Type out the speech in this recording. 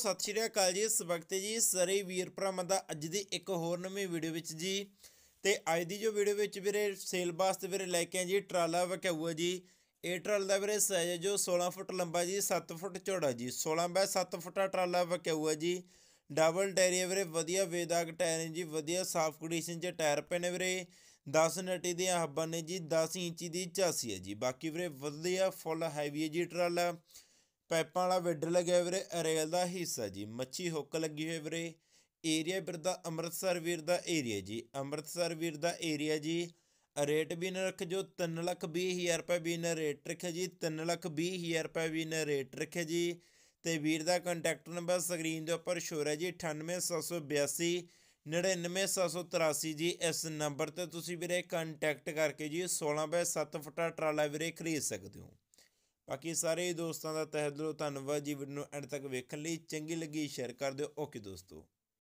ਸਤਿ ਸ਼੍ਰੀ ਅਕਾਲ ਜੀ ਇਸ ਜੀ ਸਾਰੇ ਵੀਰ ਭਰਾਵਾਂ ਦਾ ਅੱਜ ਦੀ ਇੱਕ ਹੋਰ ਨਵੀਂ ਵੀਡੀਓ ਵਿੱਚ ਜੀ ਤੇ ਅੱਜ ਦੀ ਜੋ ਵੀਡੀਓ ਵਿੱਚ ਵੀਰੇ ਸੇਲ ਵਾਸਤੇ ਵੀਰੇ ਲੈ ਕੇ ਆਏ ਜੀ ਟਰਾਲਾ ਵਕਾਉਆ ਜੀ ਇਹ ਟਰਾਲ ਦਾ ਵੀਰੇ ਸਾਈਜ਼ ਹੈ ਜੋ 16 ਫੁੱਟ ਲੰਬਾ ਜੀ 7 ਫੁੱਟ ਚੌੜਾ ਜੀ 16 ਬਾਈ 7 ਫੁੱਟਾ ਟਰਾਲਾ ਵਕਾਉਆ ਜੀ ਡਬਲ ਟਾਇਰ ਵੀਰੇ ਵਧੀਆ ਵੇਦਾਗ ਟਾਇਰ ਜੀ ਵਧੀਆ ਸਾਫ ਕੰਡੀਸ਼ਨ 'ਚ ਟਾਇਰ ਪਏ ਨੇ ਵੀਰੇ 10 ਨਟੀ ਦੇ ਹੱਬਾਂ ਨੇ ਜੀ 10 ਇੰਚੀ ਦੀ ਚਾਸੀ ਹੈ ਜੀ ਬਾਕੀ ਵੀਰੇ ਵਧੀਆ ਫੁੱਲ ਹੈਵੀ ਹੈ ਜੀ ਟਰਾਲਾ ਪਾਈਪਾਂ ਵਾਲਾ ਵਿੱਡ ਲੱਗਿਆ ਵੀਰੇ ਰੇਲ ਦਾ ਹਿੱਸਾ ਜੀ ਮੱਛੀ ਹੁੱਕ ਲੱਗੀ ਹੋਈ ਵੀਰੇ ਏਰੀਆ ਵੀਰ ਦਾ ਅੰਮ੍ਰਿਤਸਰ ਵੀਰ ਦਾ ਏਰੀਆ ਜੀ ਅੰਮ੍ਰਿਤਸਰ ਵੀਰ ਦਾ ਏਰੀਆ ਜੀ ਰੇਟ ਵੀ ਨਾ ਰੱਖ ਜੋ 3 ਲੱਖ 20 ਹਜ਼ਾਰ ਰੁਪਏ ਵੀ ਨਾ ਰੇਟ ਰੱਖਿਆ ਜੀ 3 ਲੱਖ 20 ਹਜ਼ਾਰ ਰੁਪਏ ਵੀ ਨਾ ਰੇਟ ਰੱਖਿਆ ਜੀ ਤੇ ਵੀਰ ਦਾ ਕੰਟੈਕਟ ਨੰਬਰ ਸਕਰੀਨ ਦੇ ਉੱਪਰ ਸ਼ੋਰ ਹੈ ਜੀ 98782 99783 ਜੀ ਇਸ ਨੰਬਰ ਤੇ ਤੁਸੀਂ ਵੀਰੇ ਕੰਟੈਕਟ ਕਰਕੇ ਜੀ 16 ਬਾਏ 7 ਟਰਾਲਾ ਵੀਰੇ ਖਰੀਦ ਸਕਦੇ ਹੋ ਬਾਕੀ ਸਾਰੇ ਦੋਸਤਾਂ ਦਾ ਤਹਿ ਦਿਲੋਂ ਧੰਨਵਾਦ ਜੀ ਵੀਡੀਓ ਨੂੰ ਐਂਡ ਤੱਕ ਵੇਖਣ ਲਈ ਚੰਗੀ ਲੱਗੀ ਸ਼ੇਅਰ ਕਰ ਦਿਓ ਓਕੇ ਦੋਸਤੋ